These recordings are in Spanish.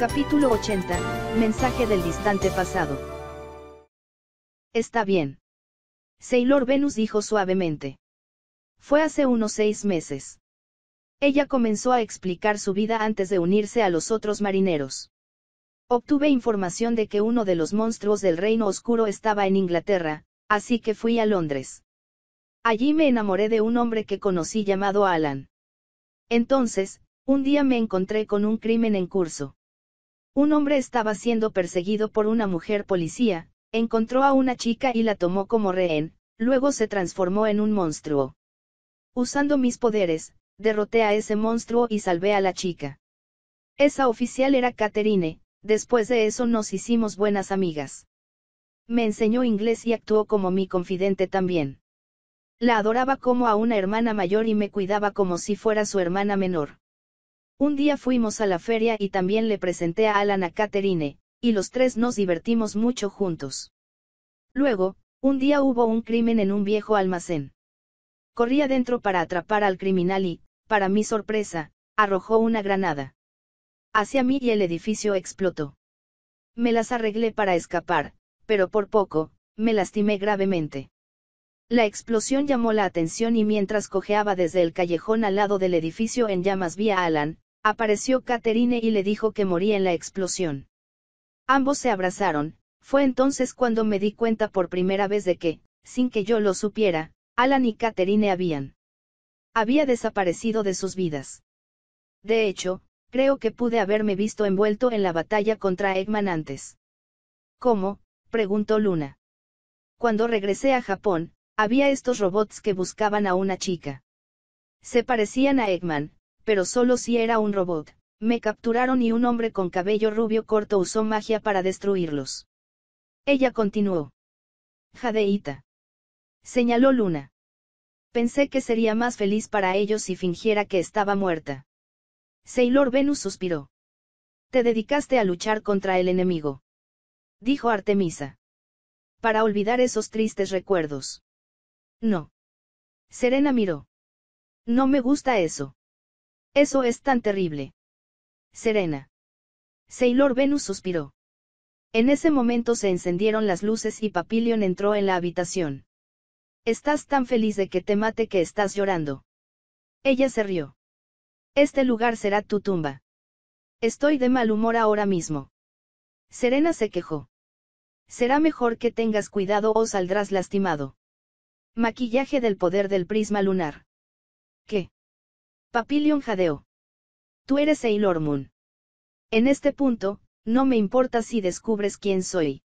Capítulo 80, Mensaje del distante pasado. Está bien. Sailor Venus dijo suavemente. Fue hace unos seis meses. Ella comenzó a explicar su vida antes de unirse a los otros marineros. Obtuve información de que uno de los monstruos del Reino Oscuro estaba en Inglaterra, así que fui a Londres. Allí me enamoré de un hombre que conocí llamado Alan. Entonces, un día me encontré con un crimen en curso. Un hombre estaba siendo perseguido por una mujer policía, encontró a una chica y la tomó como rehén, luego se transformó en un monstruo. Usando mis poderes, derroté a ese monstruo y salvé a la chica. Esa oficial era Catherine, después de eso nos hicimos buenas amigas. Me enseñó inglés y actuó como mi confidente también. La adoraba como a una hermana mayor y me cuidaba como si fuera su hermana menor. Un día fuimos a la feria y también le presenté a Alan a Catherine, y los tres nos divertimos mucho juntos. Luego, un día hubo un crimen en un viejo almacén. Corrí adentro para atrapar al criminal y, para mi sorpresa, arrojó una granada. Hacia mí y el edificio explotó. Me las arreglé para escapar, pero por poco, me lastimé gravemente. La explosión llamó la atención y mientras cojeaba desde el callejón al lado del edificio en llamas vi a Alan, Apareció Catherine y le dijo que moría en la explosión. Ambos se abrazaron, fue entonces cuando me di cuenta por primera vez de que, sin que yo lo supiera, Alan y Catherine habían. Había desaparecido de sus vidas. De hecho, creo que pude haberme visto envuelto en la batalla contra Eggman antes. ¿Cómo? preguntó Luna. Cuando regresé a Japón, había estos robots que buscaban a una chica. Se parecían a Eggman, pero solo si era un robot. Me capturaron y un hombre con cabello rubio corto usó magia para destruirlos. Ella continuó. Jadeita. Señaló Luna. Pensé que sería más feliz para ellos si fingiera que estaba muerta. Sailor Venus suspiró. Te dedicaste a luchar contra el enemigo. Dijo Artemisa. Para olvidar esos tristes recuerdos. No. Serena miró. No me gusta eso. Eso es tan terrible. Serena. Sailor Venus suspiró. En ese momento se encendieron las luces y Papilion entró en la habitación. Estás tan feliz de que te mate que estás llorando. Ella se rió. Este lugar será tu tumba. Estoy de mal humor ahora mismo. Serena se quejó. Será mejor que tengas cuidado o saldrás lastimado. Maquillaje del poder del prisma lunar. ¿Qué? Papillion jadeó. Tú eres Sailor Moon. En este punto, no me importa si descubres quién soy.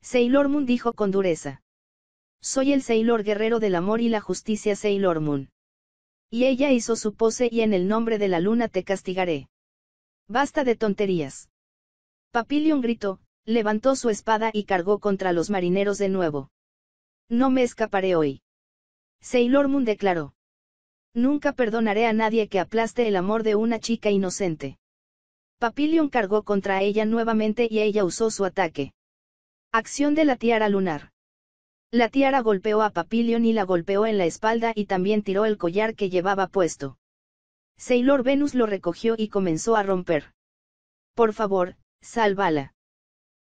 Sailor Moon dijo con dureza. Soy el Sailor guerrero del amor y la justicia Sailor Moon. Y ella hizo su pose y en el nombre de la luna te castigaré. Basta de tonterías. Papillion gritó, levantó su espada y cargó contra los marineros de nuevo. No me escaparé hoy. Sailor Moon declaró. Nunca perdonaré a nadie que aplaste el amor de una chica inocente. Papilion cargó contra ella nuevamente y ella usó su ataque. Acción de la tiara lunar. La tiara golpeó a Papilion y la golpeó en la espalda y también tiró el collar que llevaba puesto. Sailor Venus lo recogió y comenzó a romper. Por favor, sálvala.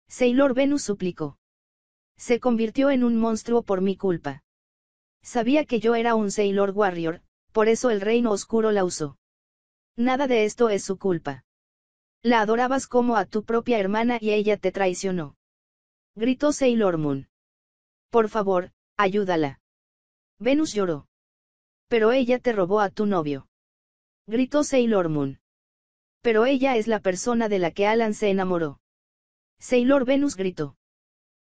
Sailor Venus suplicó. Se convirtió en un monstruo por mi culpa. Sabía que yo era un Sailor Warrior, por eso el reino oscuro la usó. Nada de esto es su culpa. La adorabas como a tu propia hermana y ella te traicionó. Gritó Sailor Moon. Por favor, ayúdala. Venus lloró. Pero ella te robó a tu novio. Gritó Sailor Moon. Pero ella es la persona de la que Alan se enamoró. Sailor Venus gritó.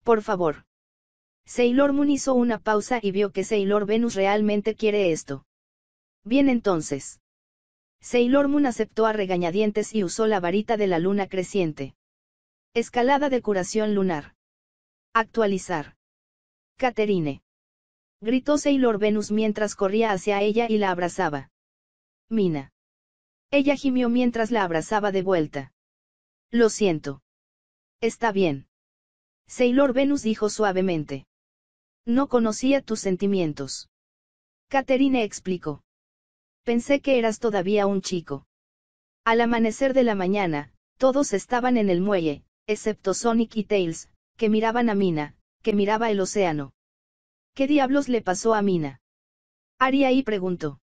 Por favor. Sailor Moon hizo una pausa y vio que Sailor Venus realmente quiere esto. Bien entonces. Sailor Moon aceptó a regañadientes y usó la varita de la luna creciente. Escalada de curación lunar. Actualizar. Caterine. Gritó Sailor Venus mientras corría hacia ella y la abrazaba. Mina. Ella gimió mientras la abrazaba de vuelta. Lo siento. Está bien. Sailor Venus dijo suavemente. No conocía tus sentimientos. Caterine explicó. Pensé que eras todavía un chico. Al amanecer de la mañana, todos estaban en el muelle, excepto Sonic y Tails, que miraban a Mina, que miraba el océano. ¿Qué diablos le pasó a Mina? Ari ahí preguntó.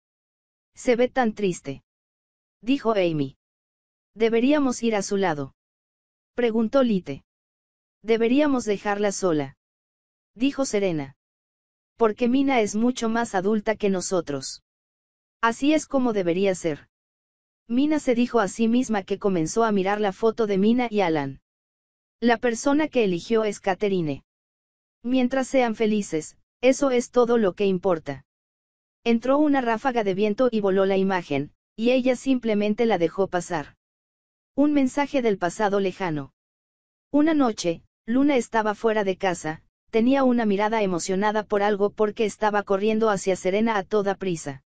Se ve tan triste. Dijo Amy. Deberíamos ir a su lado. Preguntó Lite. Deberíamos dejarla sola. Dijo Serena. Porque Mina es mucho más adulta que nosotros. Así es como debería ser. Mina se dijo a sí misma que comenzó a mirar la foto de Mina y Alan. La persona que eligió es Katerine. Mientras sean felices, eso es todo lo que importa. Entró una ráfaga de viento y voló la imagen, y ella simplemente la dejó pasar. Un mensaje del pasado lejano. Una noche, Luna estaba fuera de casa, tenía una mirada emocionada por algo porque estaba corriendo hacia Serena a toda prisa.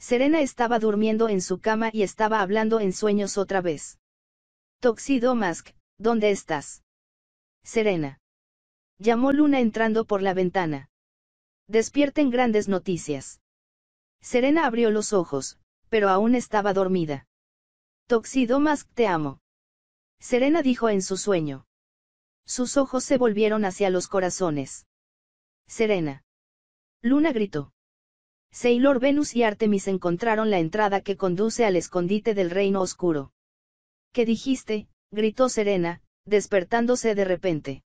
Serena estaba durmiendo en su cama y estaba hablando en sueños otra vez. Toxidomask, ¿dónde estás? Serena. Llamó Luna entrando por la ventana. Despierten grandes noticias. Serena abrió los ojos, pero aún estaba dormida. Toxidomask, te amo. Serena dijo en su sueño. Sus ojos se volvieron hacia los corazones. Serena. Luna gritó. Sailor Venus y Artemis encontraron la entrada que conduce al escondite del reino oscuro. ¿Qué dijiste? gritó Serena, despertándose de repente.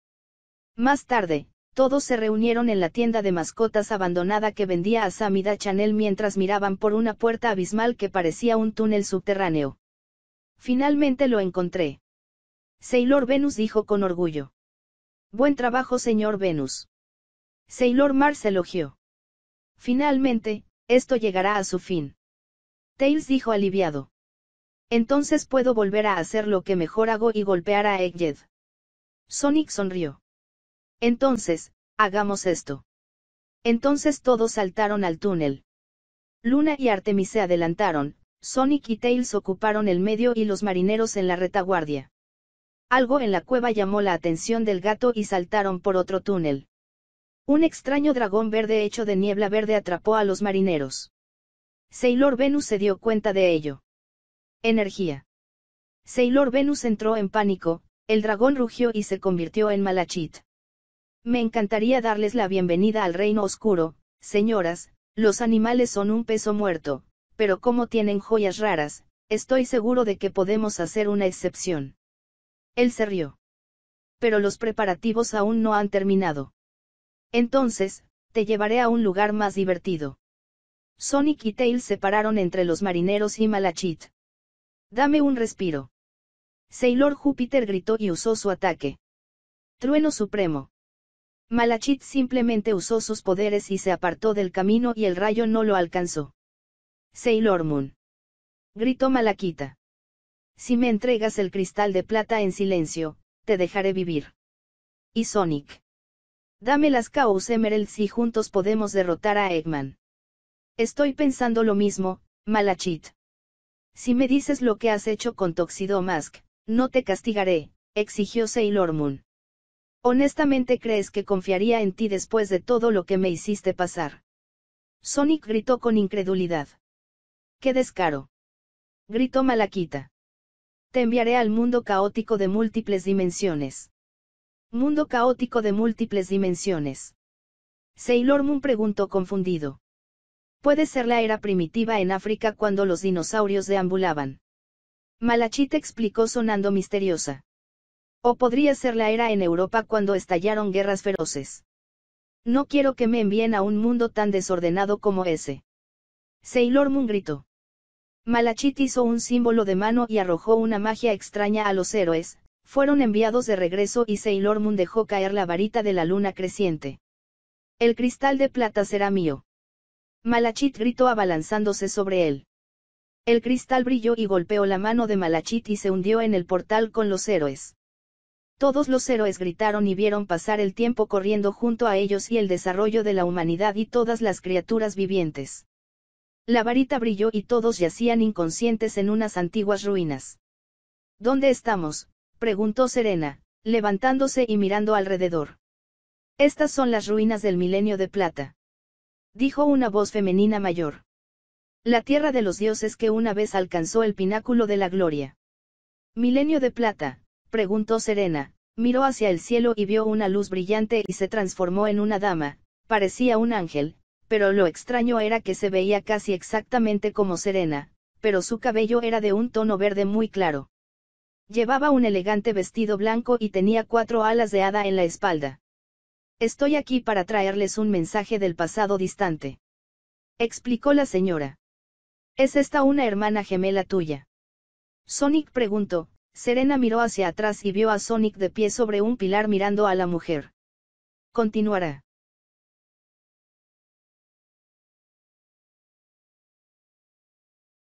Más tarde, todos se reunieron en la tienda de mascotas abandonada que vendía a Samida Chanel mientras miraban por una puerta abismal que parecía un túnel subterráneo. Finalmente lo encontré. Sailor Venus dijo con orgullo. Buen trabajo, señor Venus. Sailor Mars elogió. Finalmente, esto llegará a su fin. Tails dijo aliviado. Entonces puedo volver a hacer lo que mejor hago y golpear a Egged. Sonic sonrió. Entonces, hagamos esto. Entonces todos saltaron al túnel. Luna y Artemis se adelantaron, Sonic y Tails ocuparon el medio y los marineros en la retaguardia. Algo en la cueva llamó la atención del gato y saltaron por otro túnel. Un extraño dragón verde hecho de niebla verde atrapó a los marineros. Sailor Venus se dio cuenta de ello. Energía. Sailor Venus entró en pánico, el dragón rugió y se convirtió en Malachit. Me encantaría darles la bienvenida al reino oscuro, señoras, los animales son un peso muerto, pero como tienen joyas raras, estoy seguro de que podemos hacer una excepción. Él se rió. Pero los preparativos aún no han terminado. Entonces, te llevaré a un lugar más divertido. Sonic y Tail se pararon entre los marineros y Malachit. Dame un respiro. Sailor Júpiter gritó y usó su ataque. Trueno Supremo. Malachit simplemente usó sus poderes y se apartó del camino y el rayo no lo alcanzó. Sailor Moon. Gritó Malaquita. Si me entregas el cristal de plata en silencio, te dejaré vivir. Y Sonic. Dame las caos Emeralds y juntos podemos derrotar a Eggman. Estoy pensando lo mismo, Malachit. Si me dices lo que has hecho con Toxido Mask, no te castigaré, exigió Sailor Honestamente crees que confiaría en ti después de todo lo que me hiciste pasar. Sonic gritó con incredulidad. ¡Qué descaro! Gritó Malaquita. Te enviaré al mundo caótico de múltiples dimensiones. Mundo caótico de múltiples dimensiones. Sailor Moon preguntó confundido. Puede ser la era primitiva en África cuando los dinosaurios deambulaban. Malachite explicó sonando misteriosa. O podría ser la era en Europa cuando estallaron guerras feroces. No quiero que me envíen a un mundo tan desordenado como ese. Sailor Moon gritó. Malachite hizo un símbolo de mano y arrojó una magia extraña a los héroes, fueron enviados de regreso y Sailor Moon dejó caer la varita de la luna creciente. El cristal de plata será mío. Malachit gritó abalanzándose sobre él. El cristal brilló y golpeó la mano de Malachit y se hundió en el portal con los héroes. Todos los héroes gritaron y vieron pasar el tiempo corriendo junto a ellos y el desarrollo de la humanidad y todas las criaturas vivientes. La varita brilló y todos yacían inconscientes en unas antiguas ruinas. ¿Dónde estamos, preguntó Serena, levantándose y mirando alrededor. Estas son las ruinas del milenio de plata. Dijo una voz femenina mayor. La tierra de los dioses que una vez alcanzó el pináculo de la gloria. Milenio de plata, preguntó Serena, miró hacia el cielo y vio una luz brillante y se transformó en una dama, parecía un ángel, pero lo extraño era que se veía casi exactamente como Serena, pero su cabello era de un tono verde muy claro. Llevaba un elegante vestido blanco y tenía cuatro alas de hada en la espalda. Estoy aquí para traerles un mensaje del pasado distante. Explicó la señora. ¿Es esta una hermana gemela tuya? Sonic preguntó, Serena miró hacia atrás y vio a Sonic de pie sobre un pilar mirando a la mujer. Continuará.